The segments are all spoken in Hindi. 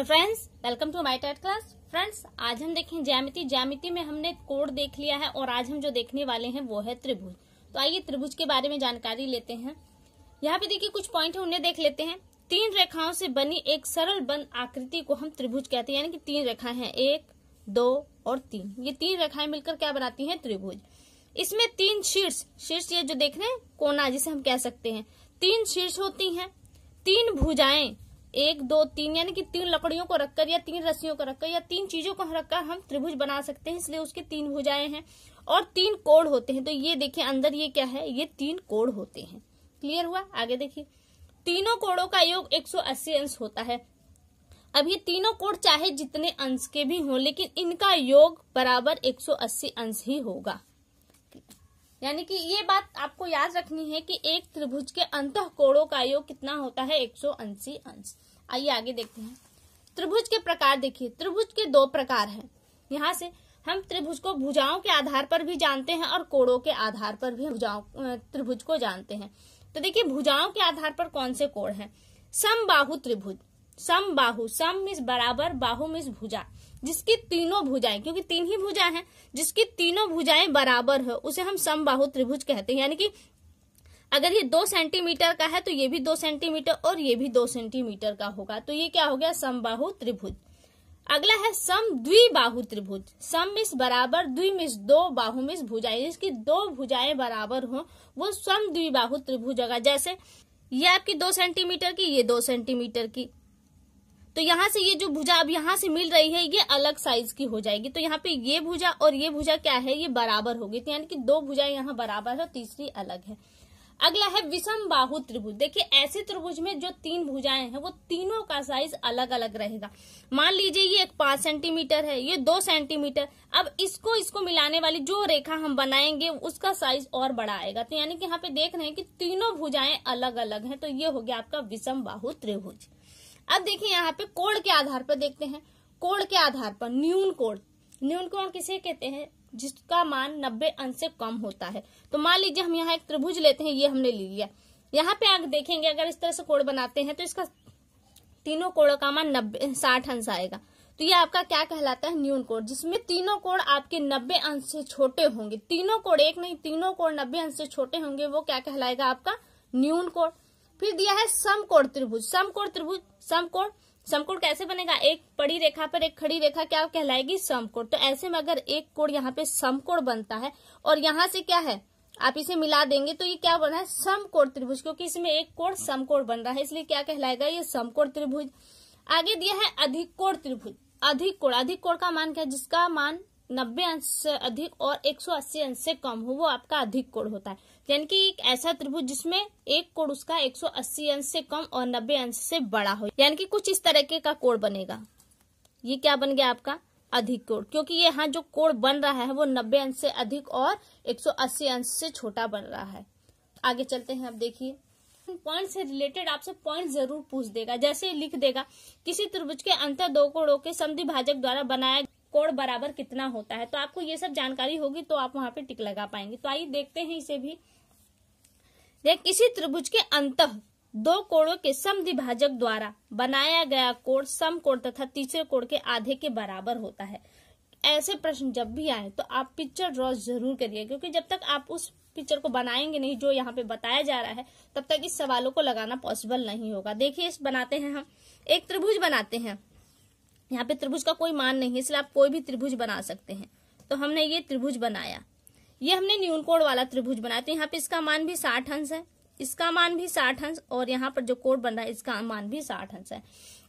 hello friends welcome to my TET class friends आज हम देखें ज्यामिति ज्यामिति में हमने कोड देख लिया है और आज हम जो देखने वाले हैं वो है त्रिभुज तो आइए त्रिभुज के बारे में जानकारी लेते हैं यहाँ पे देखिए कुछ पॉइंट है उन्हें देख लेते हैं तीन रेखाओं से बनी एक सरल बंद आकृति को हम त्रिभुज कहते हैं यानी कि तीन रेखाएं हैं एक दो और तीन ये तीन रेखाएं मिलकर क्या बनाती है त्रिभुज इसमें तीन शीर्ष शीर्ष ये जो देख रहे हैं कोना जिसे हम कह सकते हैं तीन शीर्ष होती है तीन भुजाएं एक दो तीन यानी कि तीन लकड़ियों को रखकर या तीन रस्सियों को रखकर या तीन चीजों को रखकर हम त्रिभुज बना सकते हैं इसलिए उसके तीन भुजाएं हैं और तीन कोण होते हैं तो ये देखिए अंदर ये क्या है ये तीन कोण होते हैं क्लियर हुआ आगे देखिए तीनों कोणों का योग 180 अंश होता है अब ये तीनों कोण चाहे जितने अंश के भी हों लेकिन इनका योग बराबर एक अंश ही होगा यानी कि ये बात आपको याद रखनी है कि एक त्रिभुज के अंत कोणों का योग कितना होता है एक अंश आइए आगे देखते हैं त्रिभुज के प्रकार देखिए त्रिभुज के दो प्रकार हैं यहाँ से हम त्रिभुज को भुजाओं के आधार पर भी जानते हैं और कोड़ों के आधार पर भी भुजाओं त्रिभुज को जानते हैं तो देखिए भुजाओं के आधार पर कौन से कोण हैं समबाहु त्रिभुज समबाहु सम मिस बराबर बाहु मिस भुजा जिसकी तीनों भुजाएं क्योंकि तीन ही भुजा है जिसकी तीनों भुजाएं बराबर हो उसे हम समबाहु त्रिभुज कहते हैं यानी कि अगर ये दो सेंटीमीटर का है तो ये भी दो सेंटीमीटर और ये भी दो सेंटीमीटर का होगा तो ये क्या हो गया समबाहु त्रिभुज अगला है सम द्विबाहु त्रिभुज सम मिस बराबर द्वि मिस दो बाहु मिस भुजाएं जिसकी दो भुजाएं बराबर हो वो सम द्विबाहु त्रिभुज होगा जैसे ये आपकी दो सेंटीमीटर की ये दो सेंटीमीटर की तो यहाँ से ये जो भुजा अब यहाँ से मिल रही है ये अलग साइज की हो जाएगी तो यहाँ पे ये भुजा और ये भुजा क्या है ये बराबर होगी तो यानी कि दो भुजाएं यहाँ बराबर है तीसरी अलग है अगला है विषम बाहु त्रिभुज देखिए ऐसे त्रिभुज में जो तीन भुजाएं हैं वो तीनों का साइज अलग अलग रहेगा मान लीजिए ये एक पांच सेंटीमीटर है ये दो सेंटीमीटर अब इसको इसको मिलाने वाली जो रेखा हम बनाएंगे उसका साइज और बड़ा आएगा तो यानी कि यहाँ पे देख रहे हैं कि तीनों भुजाएं अलग अलग हैं तो ये हो गया आपका विषम बाहु त्रिभुज अब देखिए यहाँ पे कोण के आधार पर देखते हैं कोण के आधार पर न्यून कोण न्यून कोण किसे कहते हैं जिसका मान नब्बे अंश से कम होता है तो मान लीजिए हम यहाँ एक त्रिभुज लेते हैं ये हमने ले लिया यहाँ पे आप देखेंगे अगर इस तरह से कोण बनाते हैं तो इसका तीनों कोणों का मान नब्बे साठ अंश आएगा तो ये आपका क्या कहलाता है न्यून कोण जिसमें तीनों कोण आपके नब्बे अंश से छोटे होंगे तीनों कोण एक नहीं तीनों कोण नब्बे अंश से छोटे होंगे वो क्या कहलाएगा आपका न्यून कोण फिर दिया है समकोण त्रिभुज समकोण त्रिभुज समकोण समकोण कैसे बनेगा एक पड़ी रेखा पर एक खड़ी रेखा क्या कहलाएगी समकोण तो ऐसे में अगर एक कोण यहाँ पे समकोण बनता है और यहाँ से क्या है आप इसे मिला देंगे तो ये क्या बना है समकोण त्रिभुज क्योंकि इसमें एक कोण समकोण बन रहा है इसलिए क्या कहलाएगा ये समकोण त्रिभुज आगे दिया है अधिक कोण त्रिभुज अधिक कोण अधिक कोण का मान क्या है जिसका मान नब्बे अंश से अधिक और एक सौ अस्सी अंश से कम हो वो आपका अधिक कोण होता है यानी कि एक ऐसा त्रिभुज जिसमें एक कोण उसका 180 अंश से कम और 90 अंश से बड़ा हो यानी कि कुछ इस के का कोण बनेगा ये क्या बन गया आपका अधिक कोण क्योंकि ये यहाँ जो कोण बन रहा है वो 90 अंश से अधिक और 180 अंश से छोटा बन रहा है आगे चलते हैं अब देखिए पॉइंट से रिलेटेड आपसे पॉइंट जरूर पूछ देगा जैसे लिख देगा किसी त्रिभुज के अंतर दो कोणों के समी भाजक द्वारा बनाया कोण बराबर कितना होता है तो आपको ये सब जानकारी होगी तो आप वहाँ पे टिक लगा पाएंगे तो आइए देखते हैं इसे भी या किसी त्रिभुज के अंत दो कोणों के समविभाजक द्वारा बनाया गया कोण कोण तथा तीसरे कोण के आधे के बराबर होता है ऐसे प्रश्न जब भी आए तो आप पिक्चर ड्रॉ जरूर करिए क्योंकि जब तक आप उस पिक्चर को बनाएंगे नहीं जो यहाँ पे बताया जा रहा है तब तक इस सवालों को लगाना पॉसिबल नहीं होगा देखिए इस बनाते हैं हम एक त्रिभुज बनाते हैं यहाँ पे त्रिभुज का कोई मान नहीं है इसलिए आप कोई भी त्रिभुज बना सकते हैं तो हमने ये त्रिभुज बनाया ये हमने न्यून कोण वाला त्रिभुज बनाया तो यहाँ पे इसका मान भी साठ अंश है इसका मान भी साठ अंश और यहाँ पर जो कोण बन रहा है इसका मान भी साठ अंश है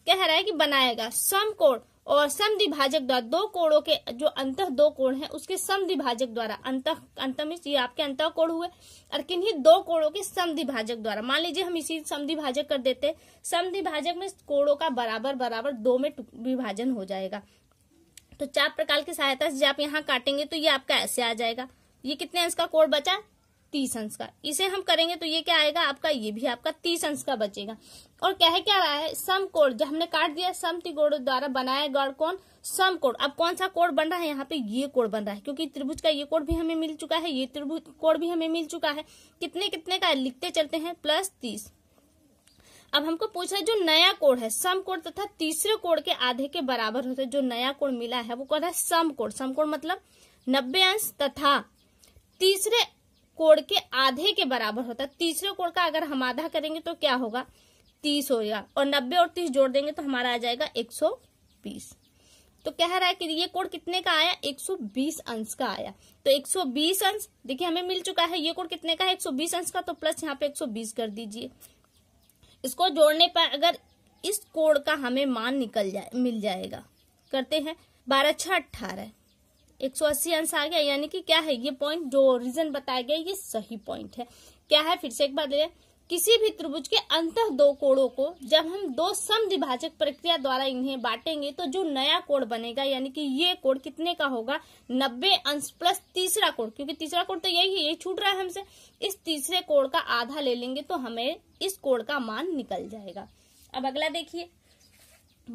कह रहा है कि बनाएगा सम कोण और सम विभाजक द्वारा दो कोणों के जो अंत दो कोण है उसके सम विभाजक द्वारा अंत अंत में ये आपके अंत कोण हुए और किन्हीं दो कोणों के सम विभाजक द्वारा मान लीजिए हम इसी सम विभाजक कर देते सम विभाजक में कोणों का बराबर बराबर दो में विभाजन हो जाएगा तो चार प्रकार की सहायता से आप यहाँ काटेंगे तो ये आपका ऐसे आ जाएगा ये कितने अंश का कोड बचा तीस अंश का इसे हम करेंगे तो ये क्या आएगा आपका ये भी आपका तीस अंश का बचेगा और क्या है क्या रहा है सम कोड जब हमने काट दिया सम त्रिकोण द्वारा बनाया गढ़ कोण सम कोण अब कौन सा कोड बन रहा है यहाँ पे ये कोड बन रहा है क्योंकि त्रिभुज का ये कोड भी हमें मिल चुका है ये त्रिभुज कोड भी हमें मिल चुका है कितने कितने का लिखते चलते हैं प्लस तीस अब हमको पूछा है जो नया कोड है सम कोड तथा तीसरे कोड के आधे के बराबर होते जो नया कोड मिला है वो कौन है सम कोड सम कोण मतलब नब्बे अंश तथा तीसरे कोण के आधे के बराबर होता है तीसरे कोण का अगर हम आधा करेंगे तो क्या होगा तीस होगा और नब्बे और तीस जोड़ देंगे तो हमारा आ जाएगा एक सौ बीस तो कह रहा है कि ये कोण कितने का आया 120 अंश का आया तो 120 अंश देखिए हमें मिल चुका है ये कोण कितने का है 120 अंश का तो प्लस यहाँ पे 120 कर दीजिए इसको जोड़ने पर अगर इस कोण का हमें मान निकल जाए मिल जाएगा करते हैं बारह छह अट्ठारह एक सौ अस्सी अंश आ गया यानी कि क्या है ये पॉइंट जो रीजन बताया गया ये सही पॉइंट है क्या है फिर से एक बार ले किसी भी त्रिभुज के अंत दो कोणों को जब हम दो समद्विभाजक प्रक्रिया द्वारा इन्हें बांटेंगे तो जो नया कोण बनेगा यानी कि ये कोण कितने का होगा नब्बे अंश प्लस तीसरा कोण क्योंकि तीसरा कोण तो यही है ये छूट रहा है हमसे इस तीसरे कोण का आधा ले लेंगे तो हमें इस कोण का मान निकल जाएगा अब अगला देखिए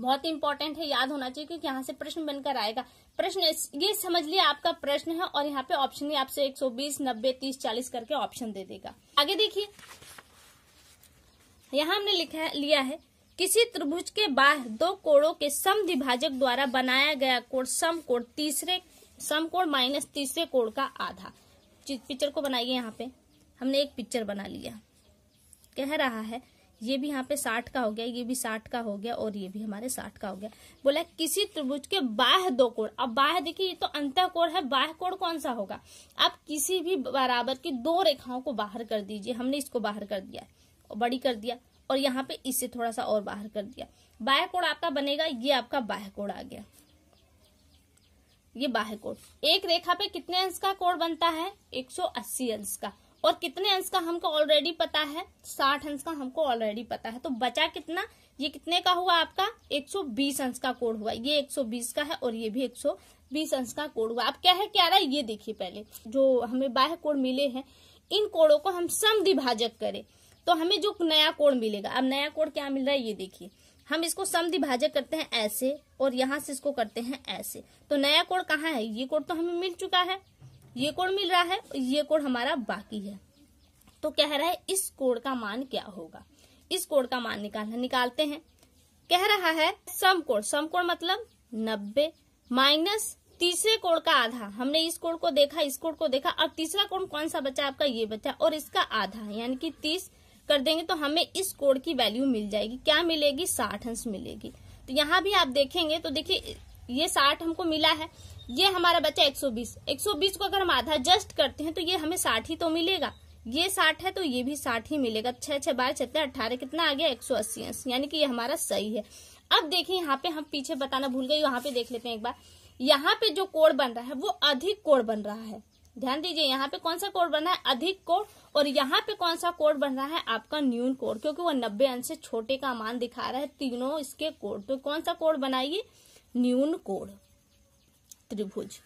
बहुत इंपॉर्टेंट है याद होना चाहिए क्योंकि यहाँ से प्रश्न बनकर आएगा प्रश्न ये समझ लिया आपका प्रश्न है और यहाँ पे ऑप्शन ही आपसे 120, 90, 30, 40 करके ऑप्शन दे देगा आगे देखिए यहाँ हमने लिखा है लिया है किसी त्रिभुज के बाहर दो कोणों के सम विभाजक द्वारा बनाया गया कोण सम कोण तीसरे सम कोण माइनस तीसरे कोण का आधा पिक्चर को बनाइए यहाँ पे हमने एक पिक्चर बना लिया कह रहा है ये भी यहाँ पे साठ का हो गया ये भी साठ का हो गया और ये भी हमारे साठ का हो गया बोला किसी त्रिभुज के बाह दो कोण अब बाह देखिए ये तो अंत कोण है बाह कोण कौन सा होगा आप किसी भी बराबर की दो रेखाओं को बाहर कर दीजिए हमने इसको बाहर कर दिया बड़ी कर दिया और यहाँ पे इससे थोड़ा सा और बाहर कर दिया बाह कोण आपका बनेगा ये आपका बाह कोण आ गया ये बाह कोण एक रेखा पे कितने अंश का कोण बनता है 180 अंश का और कितने अंश का हमको ऑलरेडी पता है साठ अंश का हमको ऑलरेडी पता है तो बचा कितना ये कितने का हुआ आपका 120 अंश का कोड हुआ ये 120 का है और ये भी 120 अंश का कोड हुआ अब क्या है क्या रहा है ये देखिए पहले जो हमें बाह्य कोड मिले हैं इन कोडों को हम सम विभाजक करें तो हमें जो नया कोड मिलेगा अब नया कोड क्या मिल रहा है ये देखिए हम इसको सम विभाजक करते हैं ऐसे और यहाँ से इसको करते हैं ऐसे तो नया कोड कहाँ है ये कोड तो हमें मिल चुका है ये कोण मिल रहा है ये कोण हमारा बाकी है तो कह रहा है इस कोण का मान क्या होगा इस कोण का मान निकालना निकालते हैं कह रहा है सम कोण सम कोण मतलब नब्बे माइनस तीसरे कोण का आधा हमने इस कोण को देखा इस कोण को देखा अब तीसरा कोण कौन सा बचा आपका ये बचा और इसका आधा यानी कि तीस कर देंगे तो हमें इस कोण की वैल्यू मिल जाएगी क्या मिलेगी साठ अंश मिलेगी तो यहाँ भी आप देखेंगे तो देखिए ये साठ हमको मिला है ये हमारा बच्चा 120 120 को अगर हम आधा जस्ट करते हैं तो ये हमें 60 ही तो मिलेगा ये 60 है तो ये भी 60 ही मिलेगा छह छह बारह छत्ते अठारह कितना आ गया एक सौ अस्सी अंश यानी कि ये हमारा सही है अब देखिए यहाँ पे हम पीछे बताना भूल गए यहाँ पे देख लेते हैं एक बार यहाँ पे जो कोड बन रहा है वो अधिक कोड बन रहा है ध्यान दीजिए यहाँ पे कौन सा कोड बन रहा है अधिक कोड और यहाँ पे कौन सा कोड बन रहा है आपका न्यून कोड क्योंकि वो नब्बे अंश से छोटे का मान दिखा रहा है तीनों इसके कोड तो कौन सा कोड बनाइए न्यून कोड त्रिभुज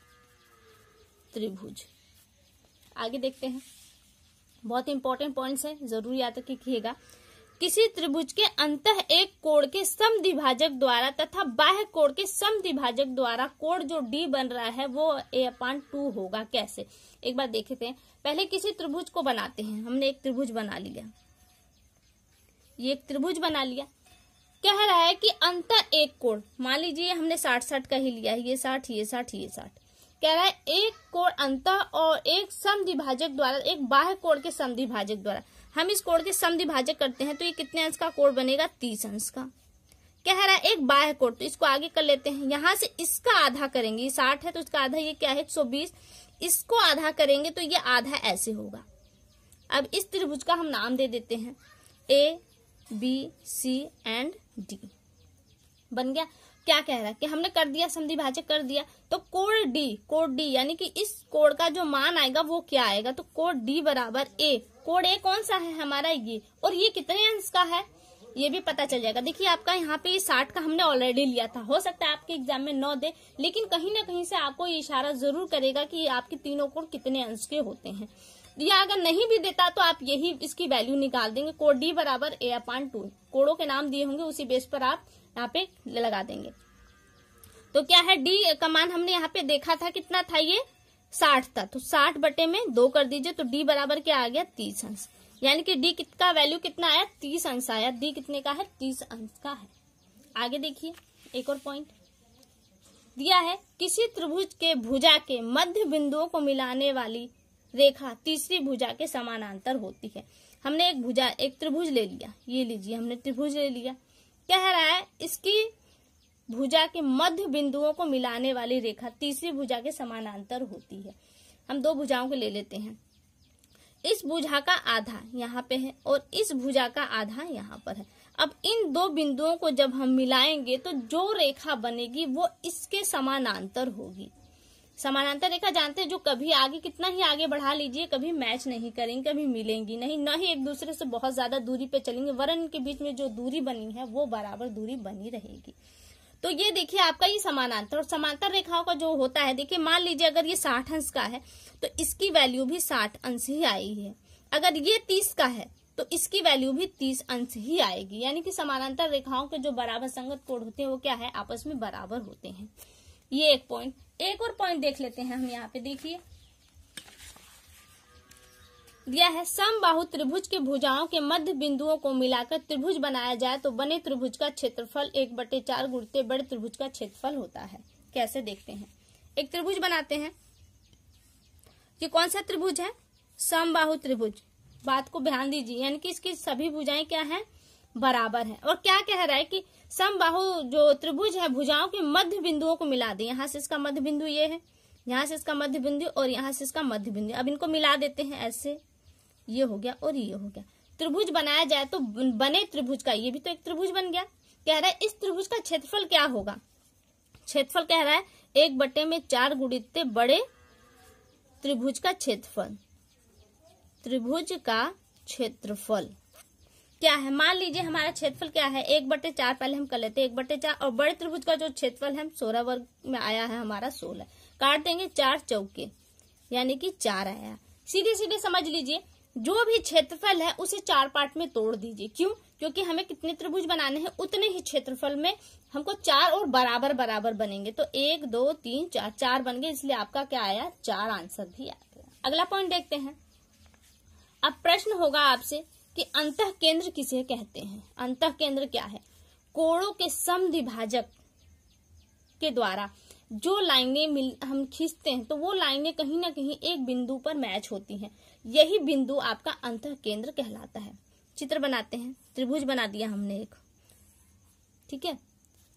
त्रिभुज आगे देखते हैं बहुत इंपॉर्टेंट पॉइंट्स है जरूर याद रखिएगा किसी त्रिभुज के अंत एक कोण के सम विभाजक द्वारा तथा बाह्य कोण के सम विभाजक द्वारा कोण जो डी बन रहा है वो ए अपान टू होगा कैसे एक बार देखते हैं पहले किसी त्रिभुज को बनाते हैं हमने एक त्रिभुज बना लिया ये एक त्रिभुज बना लिया कह रहा है कि अंतर एक कोण मान लीजिए हमने साठ साठ का ही लिया है ये साठ ये साठ ये साठ कह रहा है एक कोण अंतर और एक समिभाजक द्वारा एक बाह्य कोण के समिभाजक द्वारा हम इस कोण के समिभाजक करते हैं तो ये कितने अंश का कोण बनेगा तीस अंश का कह रहा है एक बाह्य कोण तो इसको आगे कर लेते हैं यहाँ से इसका आधा करेंगे ये साठ है तो इसका आधा ये क्या है एक सौ बीस इसको आधा करेंगे तो ये आधा ऐसे होगा अब इस त्रिभुज का हम नाम दे देते हैं A B C and D बन गया क्या कह रहा है कि हमने कर दिया संधि भाजक कर दिया तो कोड डी कोड डी यानी कि इस कोड का जो मान आएगा वो क्या आएगा तो कोड डी बराबर ए कोड ए कौन सा है हमारा ये और ये कितने अंश का है ये भी पता चल जाएगा देखिए आपका यहाँ पे साठ का हमने ऑलरेडी लिया था हो सकता है आपके एग्जाम में नौ दे लेकिन कहीं ना कहीं से आपको ये इशारा जरूर करेगा कि आपके तीनों कोड कितने अंश के होते हैं या अगर नहीं भी देता तो आप यही इसकी वैल्यू निकाल देंगे कोड डी बराबर ए अपॉन टू कोडो के नाम दिए होंगे उसी बेस पर आप यहाँ पे लगा देंगे तो क्या है डी कमान हमने यहाँ पे देखा था कितना था ये साठ था तो साठ बटे में दो कर दीजिए तो डी बराबर क्या आ गया तीस अंश यानी कि डी का वैल्यू कितना आया तीस अंश आया डी कितने का है तीस अंश का है आगे देखिए एक और पॉइंट दिया है किसी त्रिभुज के भुजा के मध्य बिंदुओं को मिलाने वाली रेखा तीसरी भुजा के समानांतर होती है हमने एक भुजा एक त्रिभुज ले लिया ये लीजिए हमने त्रिभुज ले लिया कह रहा है इसकी भुजा के मध्य बिंदुओं को मिलाने वाली रेखा तीसरी भुजा के समानांतर होती है हम दो भुजाओं को ले लेते हैं इस भुजा का आधा यहाँ पे है और इस भुजा का आधा यहाँ पर है अब इन दो बिंदुओं को जब हम मिलाएंगे तो जो रेखा बनेगी वो इसके समानांतर होगी समानांतर रेखा जानते हैं जो कभी आगे कितना ही आगे बढ़ा लीजिए कभी मैच नहीं करेंगे कभी मिलेंगी नहीं ना ही एक दूसरे से बहुत ज्यादा दूरी पे चलेंगे वरन के बीच में जो दूरी बनी है वो बराबर दूरी बनी रहेगी तो ये देखिए आपका ये समानांतर और समांतर रेखाओं का जो होता है देखिए मान लीजिए अगर ये साठ अंश का है तो इसकी वैल्यू भी साठ अंश ही आई है अगर ये तीस का है तो इसकी वैल्यू भी तीस अंश ही आएगी यानी कि समानांतर रेखाओं के जो बराबर संगत कोण होते हैं वो क्या है आपस में बराबर होते हैं ये एक पॉइंट एक और पॉइंट देख लेते हैं हम यहाँ पे देखिए दिया है समबाहु त्रिभुज के भुजाओं के मध्य बिंदुओं को मिलाकर त्रिभुज बनाया जाए तो बने त्रिभुज का क्षेत्रफल एक बटे चार गुड़ते बड़े त्रिभुज का क्षेत्रफल होता है कैसे देखते हैं एक त्रिभुज बनाते हैं ये कौन सा त्रिभुज है समबाहु त्रिभुज बात को ध्यान दीजिए यानी कि इसकी सभी भुजाएं क्या है बराबर है और क्या कह रहा है कि समबाहु जो त्रिभुज है भुजाओं के मध्य बिंदुओं को मिला दे यहाँ से इसका मध्य बिंदु ये है यहाँ से इसका मध्य बिंदु और यहाँ से इसका मध्य बिंदु अब इनको मिला देते हैं ऐसे ये हो गया और ये हो गया त्रिभुज बनाया जाए तो बने त्रिभुज का ये भी तो एक त्रिभुज बन गया कह रहा है इस त्रिभुज का क्षेत्रफल क्या होगा क्षेत्रफल कह रहा है एक बटे में चार गुणित बड़े त्रिभुज का क्षेत्रफल त्रिभुज का क्षेत्रफल क्या है मान लीजिए हमारा क्षेत्रफल क्या है एक बटे चार पहले हम कर लेते हैं एक बटे चार और बड़े त्रिभुज का जो क्षेत्रफल है सोलह वर्ग में आया है हमारा सोलह काट देंगे चार चौके यानी कि चार आया सीधे सीधे समझ लीजिए जो भी क्षेत्रफल है उसे चार पार्ट में तोड़ दीजिए क्यों क्योंकि हमें कितने त्रिभुज बनाने हैं उतने ही क्षेत्रफल में हमको चार और बराबर बराबर बनेंगे तो एक दो तीन चार चार बन गए इसलिए आपका क्या आया चार आंसर भी आ गया अगला पॉइंट देखते हैं अब प्रश्न होगा आपसे कि अंत केंद्र किसे कहते हैं अंत केंद्र क्या है कोड़ों के सम विभाजक के द्वारा जो लाइनें मिल हम खींचते हैं तो वो लाइनें कहीं ना कहीं एक बिंदु पर मैच होती हैं यही बिंदु आपका अंत केंद्र कहलाता है चित्र बनाते हैं त्रिभुज बना दिया हमने एक ठीक है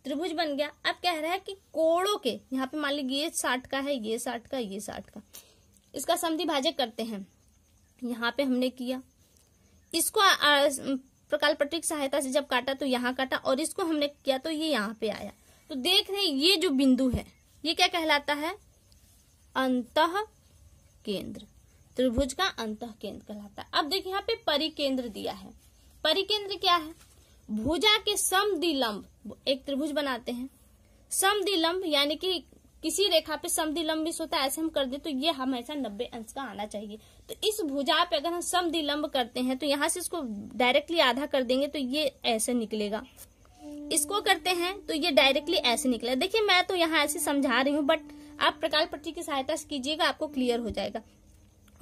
त्रिभुज बन गया अब कह रहा है कि कोड़ों के यहाँ पे मान लीजिए ये साठ का है ये साठ का ये साठ का इसका समिभाजक करते हैं यहाँ पे हमने किया इसको प्रकाल पट्टी सहायता से जब काटा तो यहाँ काटा और इसको हमने किया तो ये यहाँ पे आया तो देख रहे ये जो बिंदु है ये क्या कहलाता है अंत केंद्र त्रिभुज का अंत केंद्र कहलाता है अब देखिए यहाँ पे परिकेंद्र दिया है परिकेंद्र क्या है भुजा के दिलंब एक त्रिभुज बनाते हैं दिलंब यानी कि किसी रेखा पे समधि लंब होता है ऐसे हम कर दे तो ये हमेशा नब्बे अंश का आना चाहिए तो इस भुजा पे अगर हम समधि लंब करते हैं तो यहाँ से इसको डायरेक्टली आधा कर देंगे तो ये ऐसे निकलेगा इसको करते हैं तो ये डायरेक्टली ऐसे निकलेगा देखिए मैं तो यहाँ ऐसे समझा रही हूँ बट आप प्रकाश पट्टी की सहायता से कीजिएगा आपको क्लियर हो जाएगा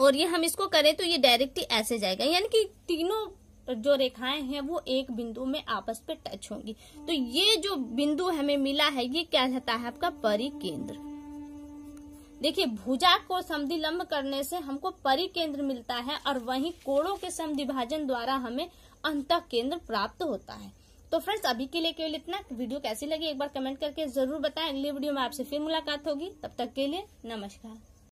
और ये हम इसको करें तो ये डायरेक्टली ऐसे जाएगा यानी कि तीनों जो रेखाएं हैं वो एक बिंदु में आपस पे टच होंगी तो ये जो बिंदु हमें मिला है ये क्या कहता है आपका परिकेंद्र देखिए भुजा को समिलंब करने से हमको परिकेंद्र मिलता है और वहीं कोणों के समिभाजन द्वारा हमें अंत केंद्र प्राप्त होता है तो फ्रेंड्स अभी के लिए केवल इतना वीडियो कैसी लगी एक बार कमेंट करके जरूर बताएं अगले वीडियो में आपसे फिर मुलाकात होगी तब तक के लिए नमस्कार